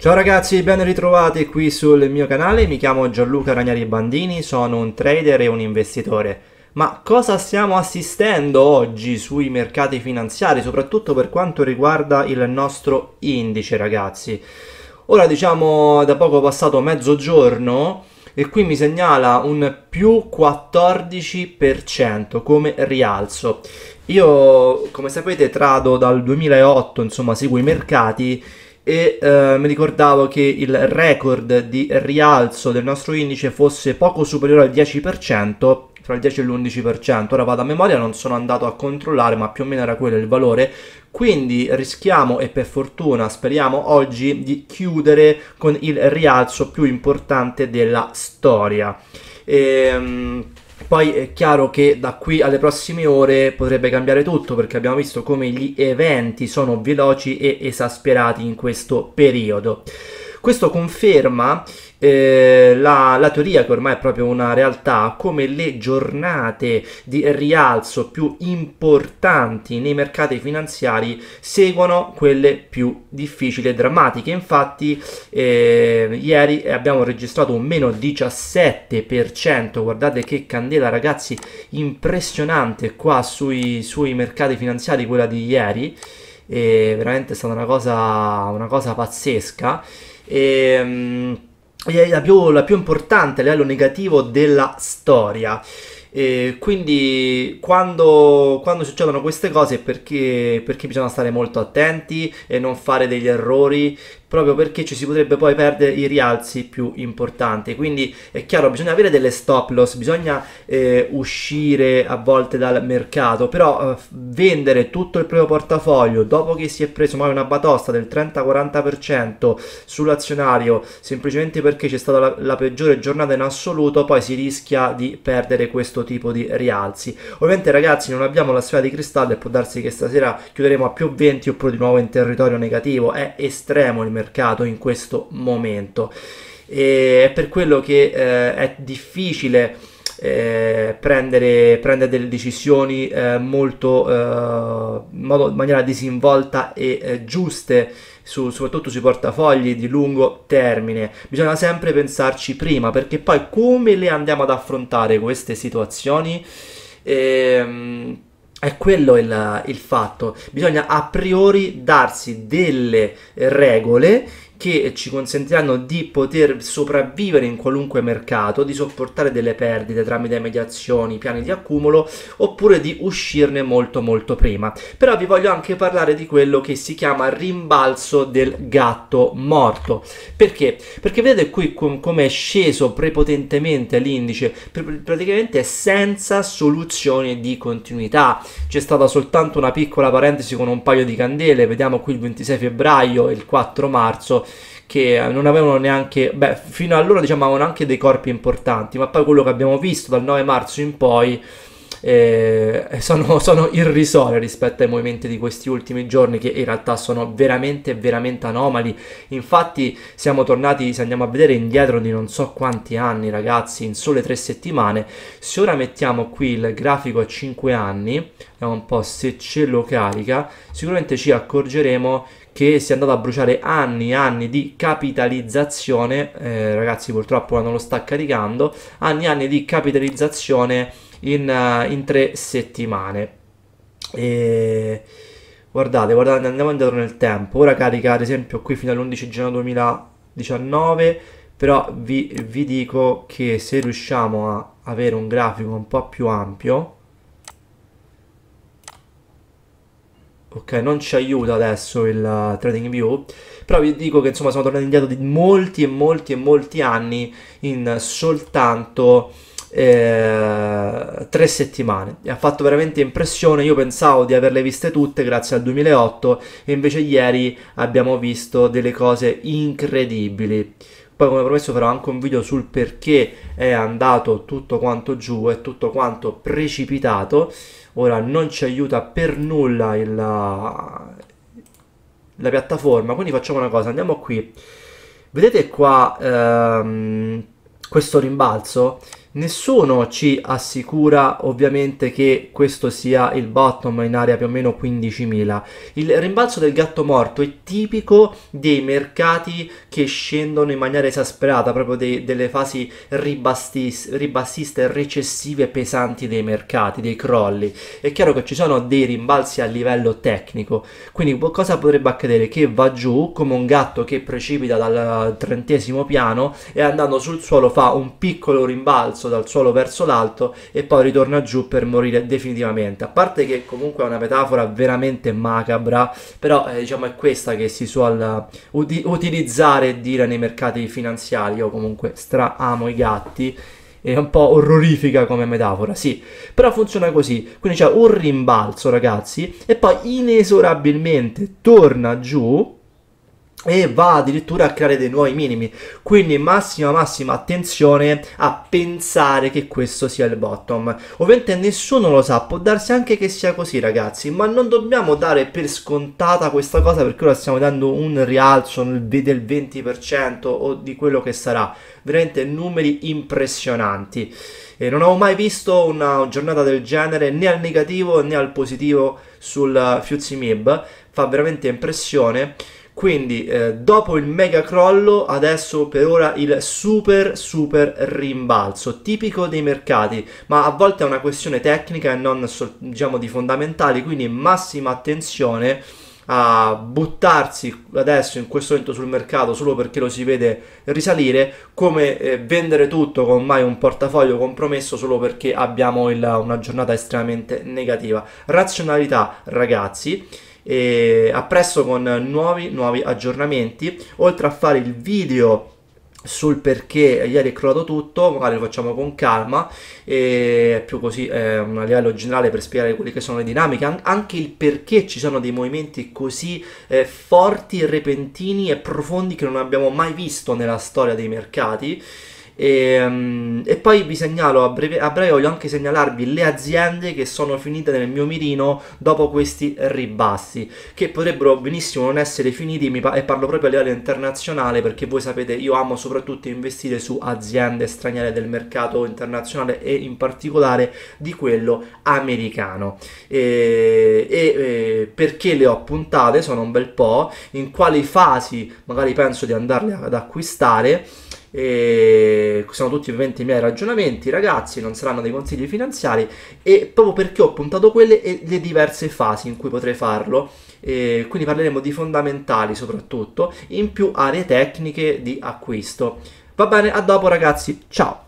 Ciao ragazzi, ben ritrovati qui sul mio canale, mi chiamo Gianluca Ragnari Bandini, sono un trader e un investitore. Ma cosa stiamo assistendo oggi sui mercati finanziari, soprattutto per quanto riguarda il nostro indice ragazzi? Ora diciamo da poco passato mezzogiorno e qui mi segnala un più 14% come rialzo. Io come sapete trado dal 2008, insomma seguo i mercati e eh, mi ricordavo che il record di rialzo del nostro indice fosse poco superiore al 10%, tra il 10 e l'11%, ora vado a memoria, non sono andato a controllare, ma più o meno era quello il valore, quindi rischiamo e per fortuna speriamo oggi di chiudere con il rialzo più importante della storia. Ehm poi è chiaro che da qui alle prossime ore potrebbe cambiare tutto perché abbiamo visto come gli eventi sono veloci e esasperati in questo periodo. Questo conferma eh, la, la, teoria che ormai è proprio una realtà, come le giornate di rialzo più importanti nei mercati finanziari seguono quelle più difficili e drammatiche. Infatti eh, ieri abbiamo registrato un meno 17%, guardate che candela ragazzi, impressionante qua sui, sui mercati finanziari quella di ieri. E eh, veramente è stata una cosa, una cosa pazzesca e, ehm, è la più, la più importante a livello negativo della storia. E quindi quando, quando, succedono queste cose è perché, perché bisogna stare molto attenti e non fare degli errori proprio perché ci si potrebbe poi perdere i rialzi più importanti. Quindi è chiaro, bisogna avere delle stop loss, bisogna eh, uscire a volte dal mercato, però eh, vendere tutto il proprio portafoglio dopo che si è preso mai una batosta del 30-40% sull'azionario, semplicemente perché c'è stata la, la peggiore giornata in assoluto, poi si rischia di perdere questo questo tipo di rialzi. Ovviamente ragazzi non abbiamo la sfera di cristallo e può darsi che stasera chiuderemo a più 20 oppure di nuovo in territorio negativo, è estremo il mercato in questo momento. E è per quello che eh, è difficile eh, prendere, prendere, delle decisioni eh, molto eh, in, modo, in, maniera disinvolta e eh, giuste su, soprattutto sui portafogli di lungo termine. Bisogna sempre pensarci prima perché poi come le andiamo ad affrontare queste situazioni? Ehm, è quello il, il, fatto, bisogna a priori darsi delle regole che ci consentiranno di poter sopravvivere in qualunque mercato, di sopportare delle perdite tramite mediazioni, piani di accumulo oppure di uscirne molto molto prima. Però vi voglio anche parlare di quello che si chiama rimbalzo del gatto morto. Perché? Perché vedete qui com- come è sceso prepotentemente l'indice, pr- praticamente senza soluzione di continuità. C'è stata soltanto una piccola parentesi con un paio di candele, vediamo qui il 26 febbraio e il 4 marzo che non avevano neanche, beh, fino allora diciamo avevano anche dei corpi importanti, ma poi quello che abbiamo visto dal 9 marzo in poi eh, sono, sono irrisorie rispetto ai movimenti di questi ultimi giorni che in realtà sono veramente, veramente anomali. Infatti siamo tornati, se andiamo a vedere indietro di non so quanti anni ragazzi, in sole tre settimane, se ora mettiamo qui il grafico a 5 anni, vediamo un po' se ce lo carica, sicuramente ci accorgeremo che si è andato a bruciare anni e anni di capitalizzazione, eh, ragazzi purtroppo non lo sta caricando, anni e anni di capitalizzazione in, uh, in tre settimane. E guardate, guardate, andiamo indietro nel tempo. Ora carica ad esempio qui fino all'11 gennaio 2019, però vi, vi dico che se riusciamo a avere un grafico un po' più ampio, ok non ci aiuta adesso il uh, trading view però vi dico che insomma siamo tornati indietro di molti e molti e molti anni in soltanto eh, tre settimane e ha fatto veramente impressione. Io pensavo di averle viste tutte grazie al 2008 e invece ieri abbiamo visto delle cose incredibili. Poi come promesso farò anche un video sul perché è andato tutto quanto giù e tutto quanto precipitato. Ora non ci aiuta per nulla il, la, la piattaforma, quindi facciamo una cosa, andiamo qui. Vedete qua ehm, questo rimbalzo? Nessuno ci assicura ovviamente che questo sia il bottom in area più o meno 15.000. Il rimbalzo del gatto morto è tipico dei mercati che scendono in maniera esasperata, proprio dei, delle fasi ribastis, ribassiste, recessive pesanti dei mercati, dei crolli. È chiaro che ci sono dei rimbalzi a livello tecnico, quindi cosa potrebbe accadere? Che va giù come un gatto che precipita dal trentesimo piano e andando sul suolo fa un piccolo rimbalzo basso dal suolo verso l'alto e poi ritorna giù per morire definitivamente. A parte che comunque è una metafora veramente macabra, però eh, diciamo è questa che si suol eh, ut- utilizzare e dire nei mercati finanziari. Io comunque stra amo i gatti è un po' orrorifica come metafora, sì, però funziona così, quindi c'è un rimbalzo ragazzi e poi inesorabilmente torna giù e va addirittura a creare dei nuovi minimi quindi massima massima attenzione a pensare che questo sia il bottom ovviamente nessuno lo sa può darsi anche che sia così ragazzi ma non dobbiamo dare per scontata questa cosa perché ora stiamo dando un rialzo del 20% o di quello che sarà veramente numeri impressionanti e non ho mai visto una giornata del genere né al negativo né al positivo sul Fiuzzi Mib fa veramente impressione quindi eh, dopo il mega crollo, adesso per ora il super super rimbalzo, tipico dei mercati, ma a volte è una questione tecnica e non diciamo di fondamentali, quindi massima attenzione a buttarsi adesso in questo momento sul mercato solo perché lo si vede risalire, come eh, vendere tutto con mai un portafoglio compromesso solo perché abbiamo il, una giornata estremamente negativa. Razionalità, ragazzi e a presto con nuovi, nuovi aggiornamenti, oltre a fare il video sul perché ieri è crollato tutto, magari lo facciamo con calma, e più così eh, a livello generale per spiegare quelle che sono le dinamiche, an- anche il perché ci sono dei movimenti così eh, forti, repentini e profondi che non abbiamo mai visto nella storia dei mercati. E, ehm, e, poi vi segnalo a breve, a breve, voglio anche segnalarvi le aziende che sono finite nel mio mirino dopo questi ribassi, che potrebbero benissimo non essere finiti, mi pa- e parlo proprio a livello internazionale perché voi sapete io amo soprattutto investire su aziende straniere del mercato internazionale e in particolare di quello americano. E, e, e perché le ho puntate sono un bel po', in quali fasi magari penso di andarle ad acquistare. E sono tutti ovviamente i miei ragionamenti, ragazzi, non saranno dei consigli finanziari e proprio perché ho puntato quelle e le diverse fasi in cui potrei farlo. E quindi parleremo di fondamentali soprattutto, in più aree tecniche di acquisto. Va bene, a dopo ragazzi, ciao!